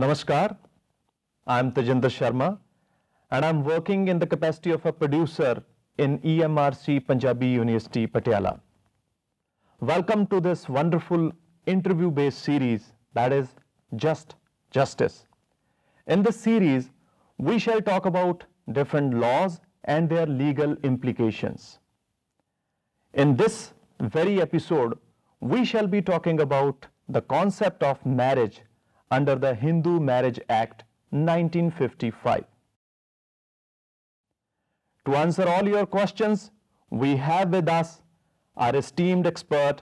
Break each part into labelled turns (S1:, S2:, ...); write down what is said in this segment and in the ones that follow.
S1: Namaskar, I'm Tejinder Sharma and I'm working in the capacity of a producer in EMRC Punjabi University Patiala. Welcome to this wonderful interview-based series that is Just Justice. In this series, we shall talk about different laws and their legal implications. In this very episode, we shall be talking about the concept of marriage under the Hindu Marriage Act 1955. To answer all your questions, we have with us our esteemed expert,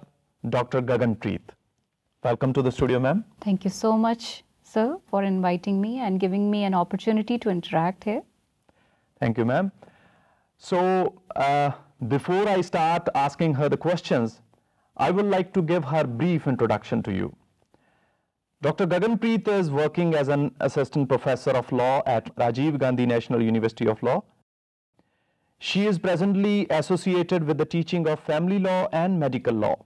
S1: Dr. Gaganpreet. Welcome to the studio, ma'am.
S2: Thank you so much, sir, for inviting me and giving me an opportunity to interact here.
S1: Thank you, ma'am. So, uh, before I start asking her the questions, I would like to give her brief introduction to you. Dr. Gaganpreet is working as an assistant professor of law at Rajiv Gandhi National University of Law. She is presently associated with the teaching of family law and medical law.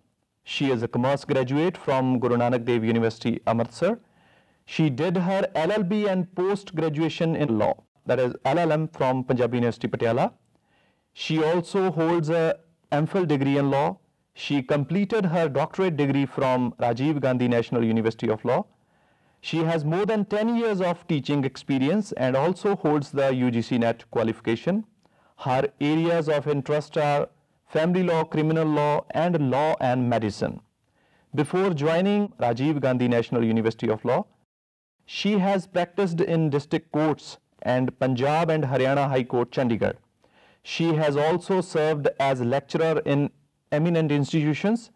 S1: She is a commerce graduate from Guru Nanak Dev University, Amritsar. She did her LLB and post-graduation in law, that is LLM from Punjab University, Patiala. She also holds a MPhil degree in law she completed her doctorate degree from Rajiv Gandhi National University of Law. She has more than 10 years of teaching experience and also holds the UGC NET qualification. Her areas of interest are family law, criminal law, and law and medicine. Before joining Rajiv Gandhi National University of Law, she has practiced in district courts and Punjab and Haryana High Court, Chandigarh. She has also served as lecturer in eminent institutions.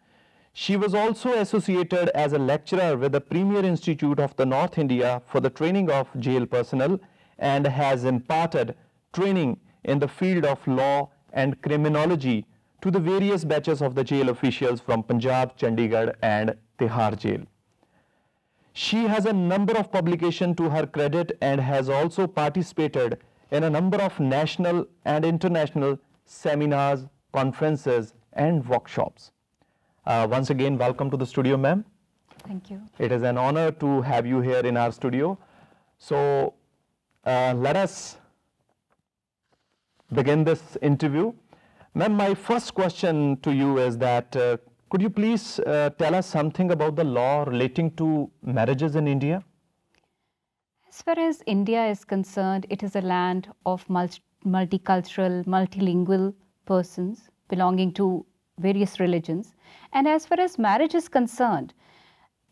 S1: She was also associated as a lecturer with the premier institute of the North India for the training of jail personnel and has imparted training in the field of law and criminology to the various batches of the jail officials from Punjab, Chandigarh and Tihar jail. She has a number of publications to her credit and has also participated in a number of national and international seminars, conferences and workshops. Uh, once again, welcome to the studio, ma'am. Thank you. It is an honor to have you here in our studio. So uh, let us begin this interview. Ma'am, my first question to you is that uh, could you please uh, tell us something about the law relating to marriages in India?
S2: As far as India is concerned, it is a land of multi multicultural, multilingual persons belonging to various religions. And as far as marriage is concerned,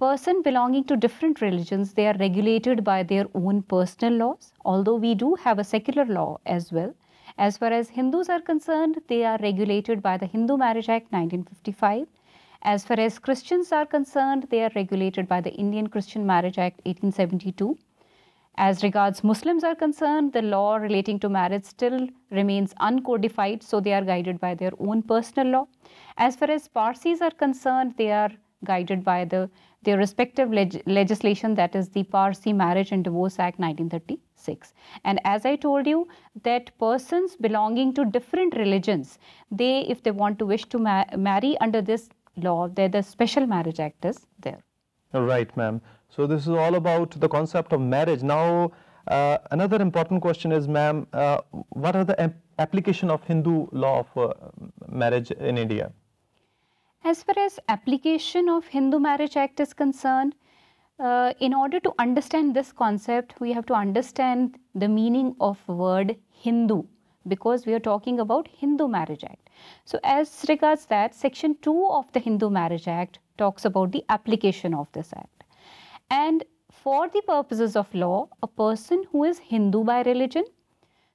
S2: person belonging to different religions, they are regulated by their own personal laws, although we do have a secular law as well. As far as Hindus are concerned, they are regulated by the Hindu Marriage Act 1955. As far as Christians are concerned, they are regulated by the Indian Christian Marriage Act 1872. As regards Muslims are concerned, the law relating to marriage still remains uncodified, so they are guided by their own personal law. As far as Parsis are concerned, they are guided by the, their respective leg legislation, that is the Parsi Marriage and Divorce Act 1936. And as I told you, that persons belonging to different religions, they, if they want to wish to ma marry under this law, there the Special Marriage Act is there.
S1: Right, ma'am. So this is all about the concept of marriage. Now uh, another important question is, ma'am, uh, what are the ap application of Hindu law of uh, um, marriage in India?
S2: As far as application of Hindu Marriage Act is concerned, uh, in order to understand this concept, we have to understand the meaning of word Hindu because we are talking about Hindu Marriage Act. So as regards that, section 2 of the Hindu Marriage Act talks about the application of this act. And for the purposes of law, a person who is Hindu by religion,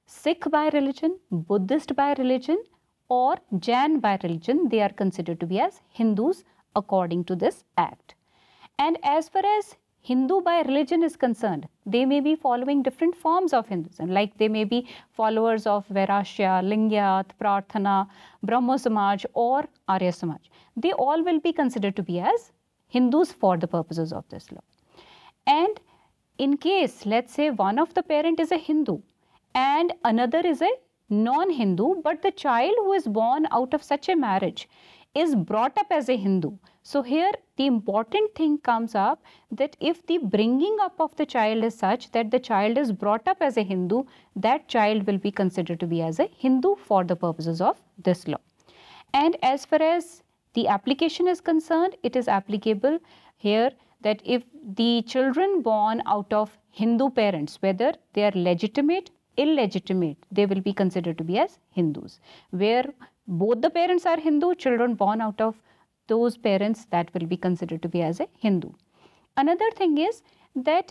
S2: Sikh by religion, Buddhist by religion, or Jain by religion, they are considered to be as Hindus according to this act. And as far as Hindu by religion is concerned, they may be following different forms of Hinduism, like they may be followers of Vairashya, Lingyat, Prarthana, Brahmo Samaj, or Arya Samaj. They all will be considered to be as Hindus for the purposes of this law. And in case, let's say one of the parent is a Hindu and another is a non-Hindu, but the child who is born out of such a marriage is brought up as a Hindu. So here the important thing comes up that if the bringing up of the child is such that the child is brought up as a Hindu, that child will be considered to be as a Hindu for the purposes of this law. And as far as the application is concerned, it is applicable here that if the children born out of Hindu parents, whether they are legitimate, illegitimate, they will be considered to be as Hindus. Where both the parents are Hindu, children born out of those parents that will be considered to be as a Hindu. Another thing is that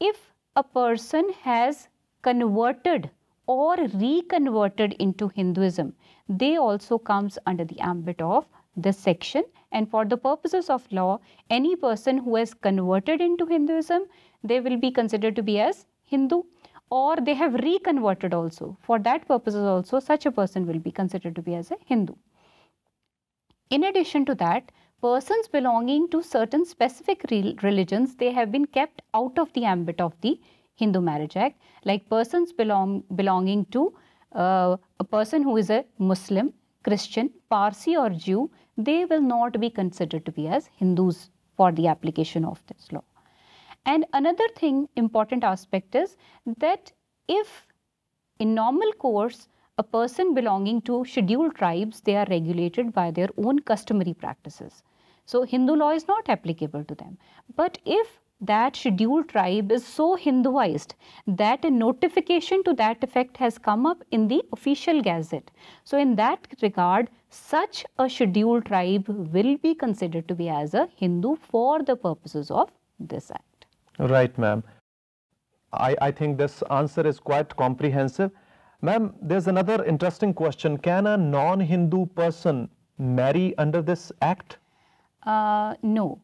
S2: if a person has converted or reconverted into Hinduism, they also comes under the ambit of this section and for the purposes of law any person who has converted into Hinduism they will be considered to be as Hindu or they have reconverted also for that purposes also such a person will be considered to be as a Hindu. In addition to that persons belonging to certain specific religions they have been kept out of the ambit of the Hindu Marriage Act like persons belong, belonging to uh, a person who is a Muslim, Christian, Parsi or Jew they will not be considered to be as Hindus for the application of this law. And another thing, important aspect is that if in normal course, a person belonging to scheduled tribes, they are regulated by their own customary practices. So Hindu law is not applicable to them. But if that scheduled tribe is so Hinduized that a notification to that effect has come up in the official gazette. So in that regard, such a scheduled tribe will be considered to be as a Hindu for the purposes of this act.
S1: Right, ma'am. I, I think this answer is quite comprehensive. Ma'am, there's another interesting question. Can a non-Hindu person marry under this act?
S2: Uh, no.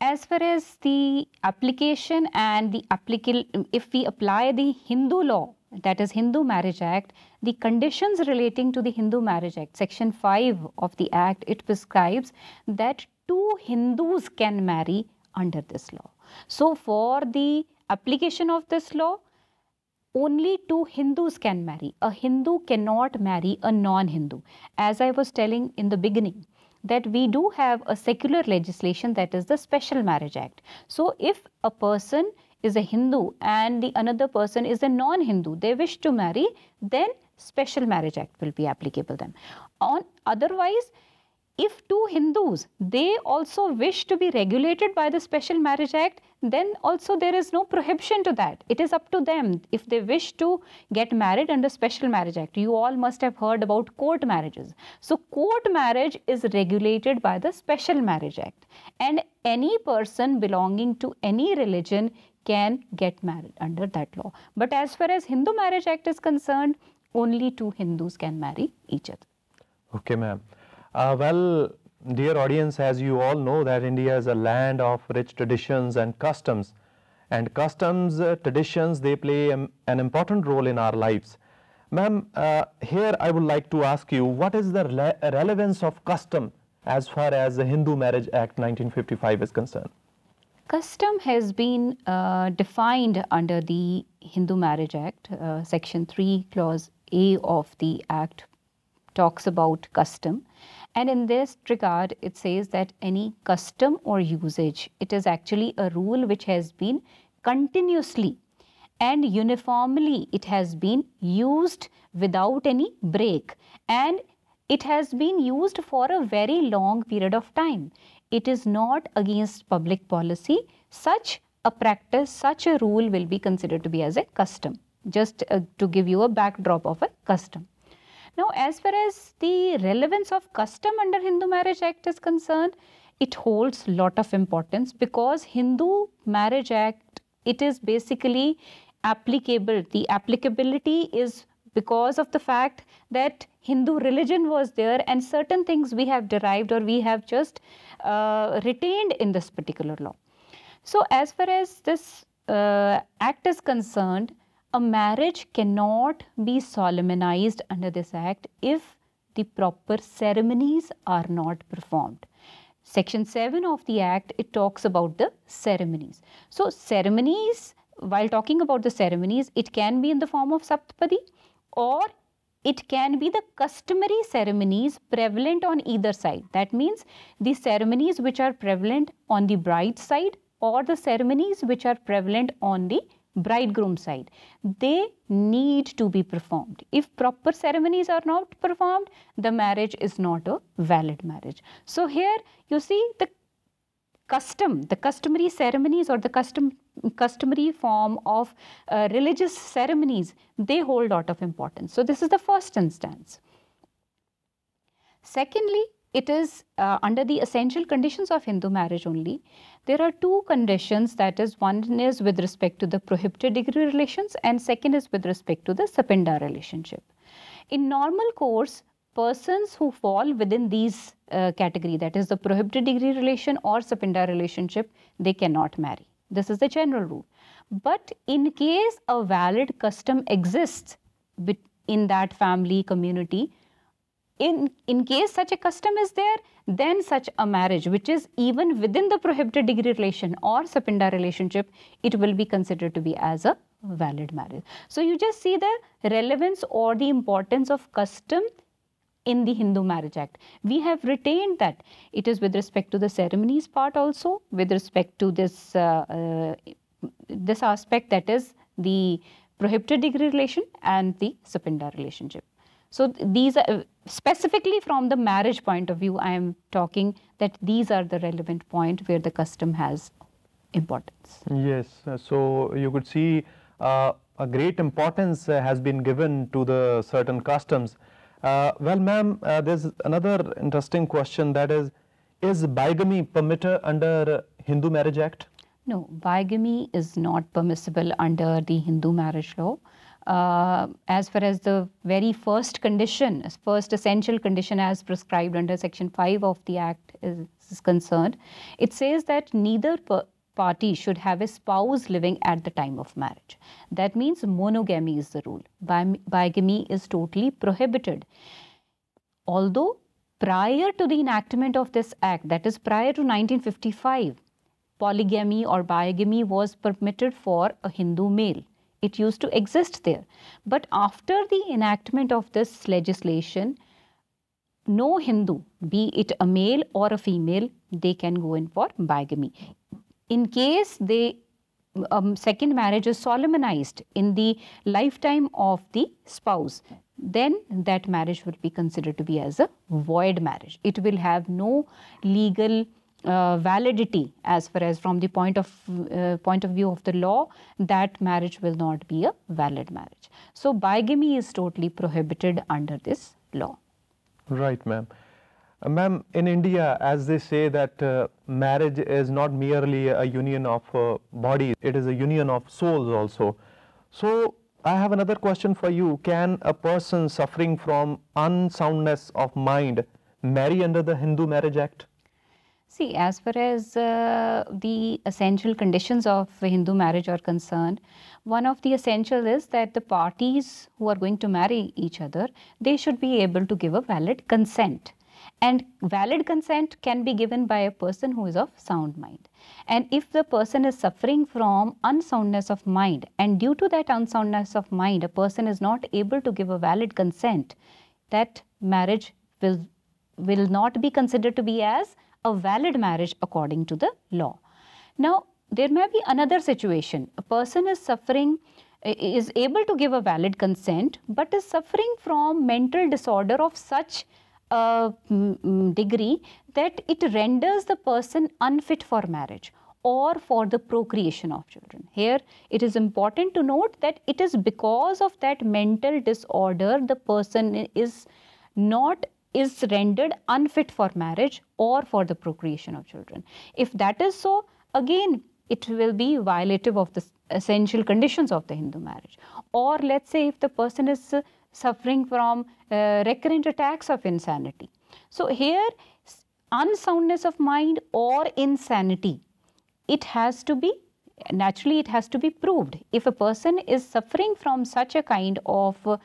S2: As far as the application and the applicable, if we apply the Hindu law, that is Hindu Marriage Act, the conditions relating to the Hindu Marriage Act, Section 5 of the Act, it prescribes that two Hindus can marry under this law. So, for the application of this law, only two Hindus can marry. A Hindu cannot marry a non-Hindu. As I was telling in the beginning, that we do have a secular legislation that is the Special Marriage Act. So, if a person is a Hindu and the another person is a non-Hindu, they wish to marry, then special marriage act will be applicable then on otherwise if two hindus they also wish to be regulated by the special marriage act then also there is no prohibition to that it is up to them if they wish to get married under special marriage act you all must have heard about court marriages so court marriage is regulated by the special marriage act and any person belonging to any religion can get married under that law but as far as hindu marriage act is concerned only two Hindus can marry each other.
S1: Okay, ma'am. Uh, well, dear audience, as you all know that India is a land of rich traditions and customs. And customs, uh, traditions, they play um, an important role in our lives. Ma'am, uh, here I would like to ask you, what is the re relevance of custom as far as the Hindu Marriage Act 1955 is concerned?
S2: Custom has been uh, defined under the Hindu Marriage Act, uh, Section 3, Clause a of the Act talks about custom. And in this regard, it says that any custom or usage, it is actually a rule which has been continuously and uniformly it has been used without any break and it has been used for a very long period of time. It is not against public policy. Such a practice, such a rule will be considered to be as a custom just uh, to give you a backdrop of a custom. Now, as far as the relevance of custom under Hindu Marriage Act is concerned, it holds lot of importance because Hindu Marriage Act, it is basically applicable. The applicability is because of the fact that Hindu religion was there and certain things we have derived or we have just uh, retained in this particular law. So, as far as this uh, act is concerned, a marriage cannot be solemnized under this act if the proper ceremonies are not performed. Section 7 of the Act, it talks about the ceremonies. So, ceremonies, while talking about the ceremonies, it can be in the form of saptpadi, or it can be the customary ceremonies prevalent on either side. That means the ceremonies which are prevalent on the bride side or the ceremonies which are prevalent on the bridegroom side. They need to be performed. If proper ceremonies are not performed, the marriage is not a valid marriage. So here you see the custom, the customary ceremonies or the custom, customary form of uh, religious ceremonies, they hold lot of importance. So this is the first instance. Secondly, it is uh, under the essential conditions of Hindu marriage only there are two conditions that is one is with respect to the prohibited degree relations and second is with respect to the sependa relationship. In normal course, persons who fall within these uh, category that is the prohibited degree relation or sependa relationship, they cannot marry. This is the general rule. But in case a valid custom exists in that family community, in, in case such a custom is there, then such a marriage, which is even within the prohibited degree relation or sapinda relationship, it will be considered to be as a valid marriage. So you just see the relevance or the importance of custom in the Hindu Marriage Act. We have retained that it is with respect to the ceremonies part also, with respect to this uh, uh, this aspect that is the prohibited degree relation and the sapinda relationship. So th these are, specifically from the marriage point of view, I am talking that these are the relevant point where the custom has importance.
S1: Yes, uh, so you could see uh, a great importance uh, has been given to the certain customs. Uh, well, ma'am, uh, there's another interesting question that is, is bigamy permitted under Hindu Marriage Act?
S2: No, bigamy is not permissible under the Hindu marriage law uh, as far as the very first condition, first essential condition as prescribed under Section 5 of the Act is, is concerned, it says that neither party should have a spouse living at the time of marriage. That means monogamy is the rule. bigamy is totally prohibited. Although prior to the enactment of this act, that is prior to 1955, polygamy or bigamy was permitted for a Hindu male. It used to exist there. But after the enactment of this legislation, no Hindu, be it a male or a female, they can go in for bigamy. In case they um, second marriage is solemnized in the lifetime of the spouse, then that marriage will be considered to be as a void marriage. It will have no legal uh, validity as far as from the point of uh, point of view of the law that marriage will not be a valid marriage so bigamy is totally prohibited under this law
S1: right ma'am uh, ma'am in india as they say that uh, marriage is not merely a union of uh, bodies it is a union of souls also so I have another question for you. Can a person suffering from unsoundness of mind marry under the Hindu Marriage Act?
S2: See, as far as uh, the essential conditions of Hindu marriage are concerned, one of the essential is that the parties who are going to marry each other, they should be able to give a valid consent. And valid consent can be given by a person who is of sound mind. And if the person is suffering from unsoundness of mind, and due to that unsoundness of mind, a person is not able to give a valid consent, that marriage will, will not be considered to be as a valid marriage according to the law. Now, there may be another situation. A person is suffering, is able to give a valid consent, but is suffering from mental disorder of such a mm, mm, degree that it renders the person unfit for marriage or for the procreation of children. Here, it is important to note that it is because of that mental disorder the person is not is rendered unfit for marriage or for the procreation of children. If that is so, again, it will be violative of the essential conditions of the Hindu marriage. Or let's say if the person is uh, suffering from uh, recurrent attacks of insanity. So here, unsoundness of mind or insanity, it has to be naturally it has to be proved if a person is suffering from such a kind of uh,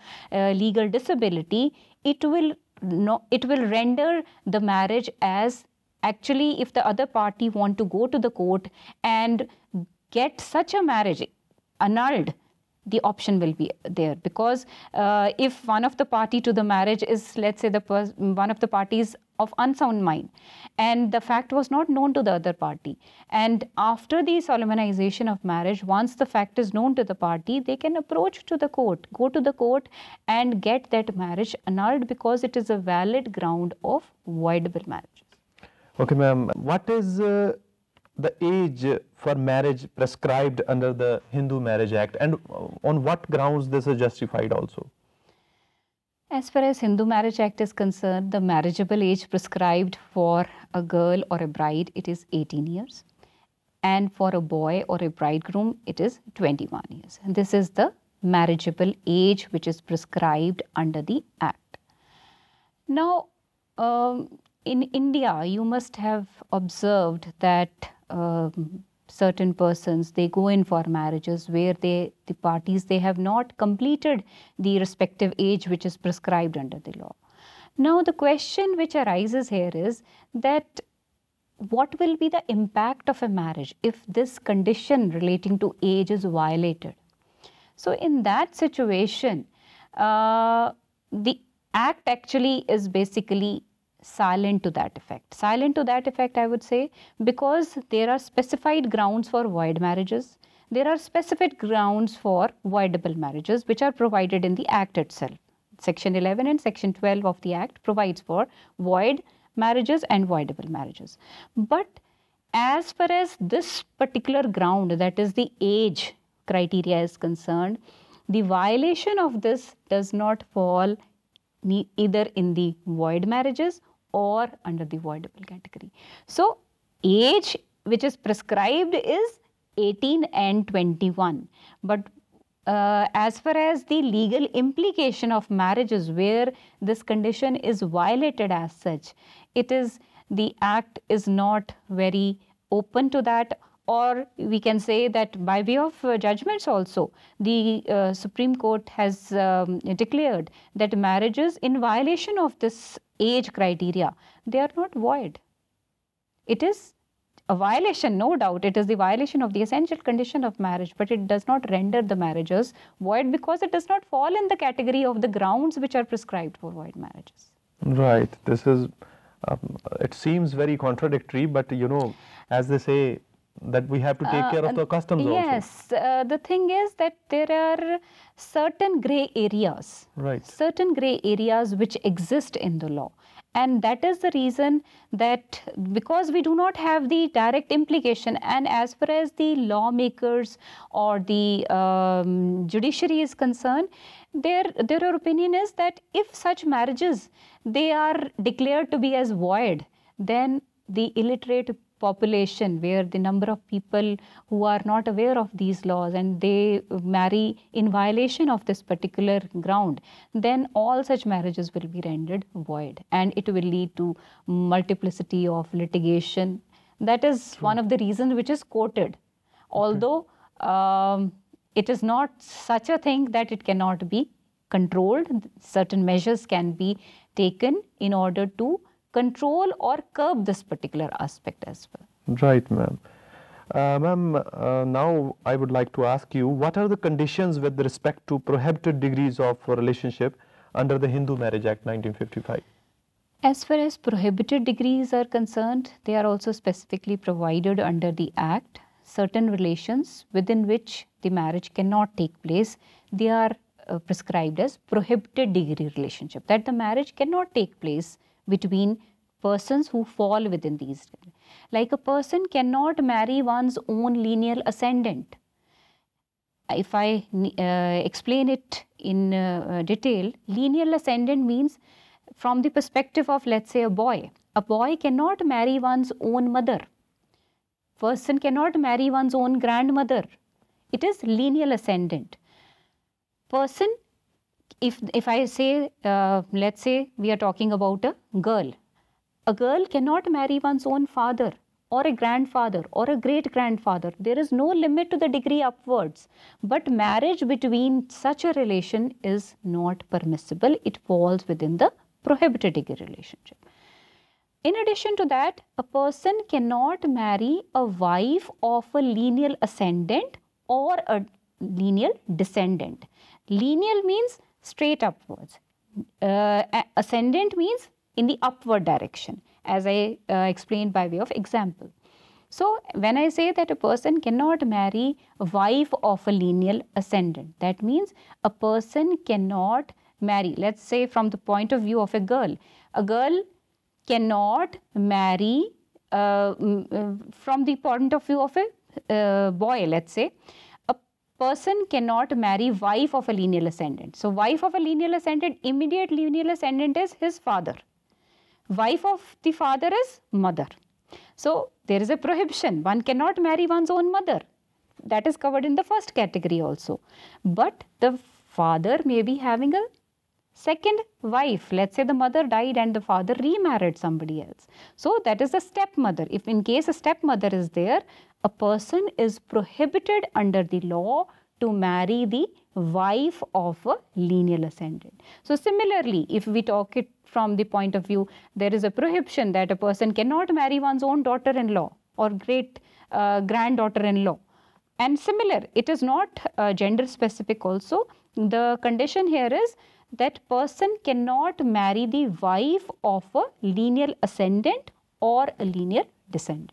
S2: legal disability it will no, it will render the marriage as actually if the other party want to go to the court and get such a marriage annulled the option will be there because uh, if one of the party to the marriage is let's say the one of the parties of unsound mind and the fact was not known to the other party and after the solemnization of marriage once the fact is known to the party they can approach to the court go to the court and get that marriage annulled because it is a valid ground of voidable marriage
S1: okay ma'am what is uh the age for marriage prescribed under the Hindu Marriage Act and on what grounds this is justified also?
S2: As far as Hindu Marriage Act is concerned, the marriageable age prescribed for a girl or a bride, it is 18 years. And for a boy or a bridegroom, it is 21 years. And this is the marriageable age which is prescribed under the Act. Now, um, in India, you must have observed that um, certain persons they go in for marriages where they the parties they have not completed the respective age which is prescribed under the law now the question which arises here is that what will be the impact of a marriage if this condition relating to age is violated so in that situation uh, the act actually is basically silent to that effect. Silent to that effect, I would say, because there are specified grounds for void marriages. There are specific grounds for voidable marriages which are provided in the Act itself. Section 11 and Section 12 of the Act provides for void marriages and voidable marriages. But as far as this particular ground, that is the age criteria is concerned, the violation of this does not fall either in the void marriages or under the voidable category. So age which is prescribed is 18 and 21. But uh, as far as the legal implication of marriages where this condition is violated as such, it is the act is not very open to that or we can say that by way of uh, judgments also, the uh, Supreme Court has um, declared that marriages in violation of this age criteria, they are not void. It is a violation, no doubt. It is the violation of the essential condition of marriage, but it does not render the marriages void because it does not fall in the category of the grounds which are prescribed for void marriages.
S1: Right. This is, um, it seems very contradictory, but you know, as they say, that we have to take uh, care of the customs yes, also. Yes,
S2: uh, the thing is that there are certain grey areas. Right. Certain grey areas which exist in the law. And that is the reason that because we do not have the direct implication, and as far as the lawmakers or the um, judiciary is concerned, their their opinion is that if such marriages they are declared to be as void, then the illiterate population where the number of people who are not aware of these laws and they marry in violation of this particular ground, then all such marriages will be rendered void and it will lead to multiplicity of litigation. That is True. one of the reasons which is quoted. Although um, it is not such a thing that it cannot be controlled, certain measures can be taken in order to control or curb this particular aspect as well.
S1: Right, ma'am. Uh, ma'am, uh, now I would like to ask you, what are the conditions with respect to prohibited degrees of relationship under the Hindu Marriage Act 1955?
S2: As far as prohibited degrees are concerned, they are also specifically provided under the Act. Certain relations within which the marriage cannot take place, they are uh, prescribed as prohibited degree relationship, that the marriage cannot take place between persons who fall within these. Like a person cannot marry one's own lineal ascendant. If I uh, explain it in uh, detail, lineal ascendant means from the perspective of let's say a boy. A boy cannot marry one's own mother. Person cannot marry one's own grandmother. It is lineal ascendant. Person if, if I say, uh, let's say we are talking about a girl, a girl cannot marry one's own father or a grandfather or a great grandfather. There is no limit to the degree upwards. But marriage between such a relation is not permissible. It falls within the prohibited degree relationship. In addition to that, a person cannot marry a wife of a lineal ascendant or a lineal descendant. Lineal means straight upwards. Uh, ascendant means in the upward direction as I uh, explained by way of example. So when I say that a person cannot marry a wife of a lineal ascendant, that means a person cannot marry, let's say from the point of view of a girl, a girl cannot marry uh, uh from the point of view of a uh, boy, let's say, person cannot marry wife of a lineal ascendant. So wife of a lineal ascendant, immediate lineal ascendant is his father. Wife of the father is mother. So there is a prohibition. One cannot marry one's own mother. That is covered in the first category also. But the father may be having a second wife. Let's say the mother died and the father remarried somebody else. So that is the stepmother. If in case a stepmother is there, a person is prohibited under the law to marry the wife of a lineal ascendant. So similarly, if we talk it from the point of view, there is a prohibition that a person cannot marry one's own daughter-in-law or great uh, granddaughter-in-law. And similar, it is not uh, gender specific also. The condition here is that person cannot marry the wife of a lineal ascendant or a lineal descendant.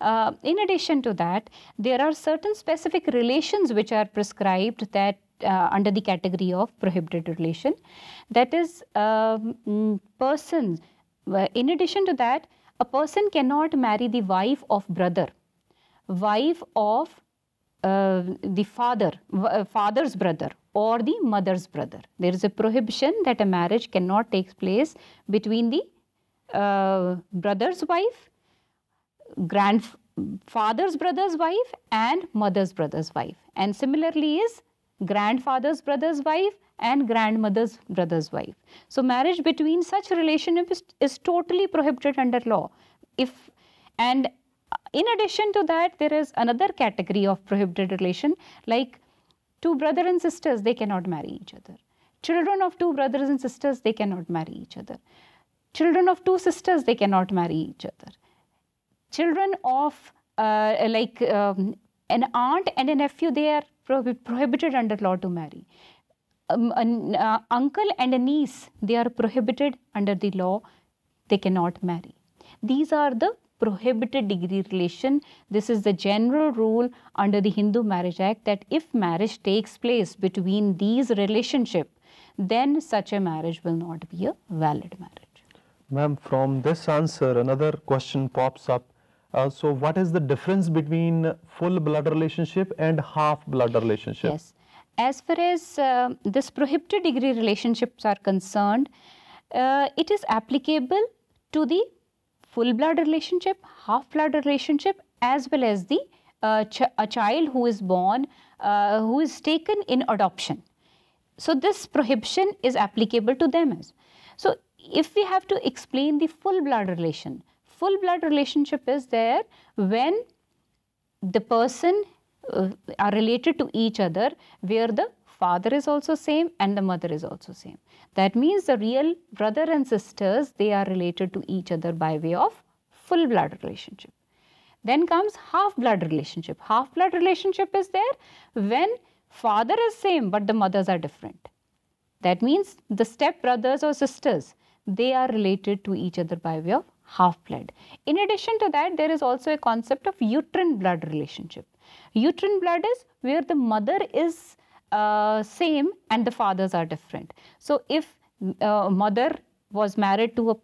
S2: Uh, in addition to that, there are certain specific relations which are prescribed that uh, under the category of prohibited relation. That is, um, mm, person, in addition to that, a person cannot marry the wife of brother, wife of uh, the father, uh, father's brother or the mother's brother. There is a prohibition that a marriage cannot take place between the uh, brother's wife grandfather's brother's wife and mother's brother's wife. And similarly is grandfather's brother's wife and grandmother's brother's wife. So marriage between such relationship is, is totally prohibited under law. If and in addition to that, there is another category of prohibited relation like two brother and sisters, they cannot marry each other. Children of two brothers and sisters, they cannot marry each other. Children of two sisters, they cannot marry each other children of uh, like um, an aunt and a nephew, they are prohib prohibited under law to marry. Um, an uh, uncle and a niece, they are prohibited under the law, they cannot marry. These are the prohibited degree relation. This is the general rule under the Hindu Marriage Act that if marriage takes place between these relationship, then such a marriage will not be a valid marriage.
S1: Ma'am, from this answer, another question pops up uh, so what is the difference between full blood relationship and half blood relationship? Yes.
S2: As far as uh, this prohibited degree relationships are concerned, uh, it is applicable to the full blood relationship, half blood relationship as well as the uh, ch a child who is born, uh, who is taken in adoption. So this prohibition is applicable to them as. So if we have to explain the full blood relation, full blood relationship is there when the person uh, are related to each other where the father is also same and the mother is also same. That means the real brother and sisters, they are related to each other by way of full blood relationship. Then comes half blood relationship. Half blood relationship is there when father is same but the mothers are different. That means the step brothers or sisters, they are related to each other by way of half blood. In addition to that, there is also a concept of uterine blood relationship. Uterine blood is where the mother is uh, same and the fathers are different. So if uh, mother was married to a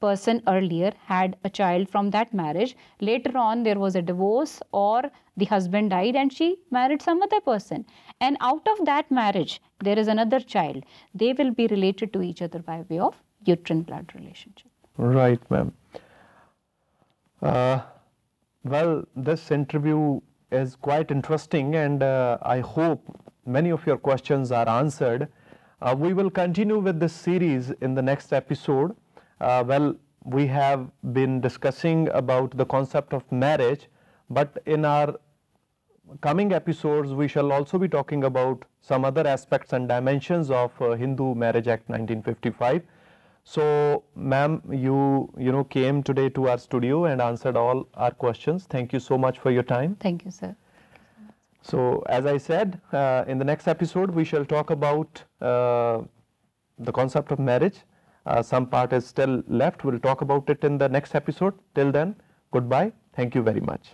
S2: person earlier, had a child from that marriage, later on there was a divorce or the husband died and she married some other person. And out of that marriage, there is another child. They will be related to each other by way of uterine blood relationship.
S1: Right, ma'am. Uh, well, this interview is quite interesting and uh, I hope many of your questions are answered. Uh, we will continue with this series in the next episode. Uh, well, we have been discussing about the concept of marriage, but in our coming episodes, we shall also be talking about some other aspects and dimensions of uh, Hindu Marriage Act 1955. So, ma'am, you you know came today to our studio and answered all our questions. Thank you so much for your time. Thank you, sir. So, as I said, uh, in the next episode, we shall talk about uh, the concept of marriage. Uh, some part is still left. We'll talk about it in the next episode. Till then, goodbye. Thank you very much.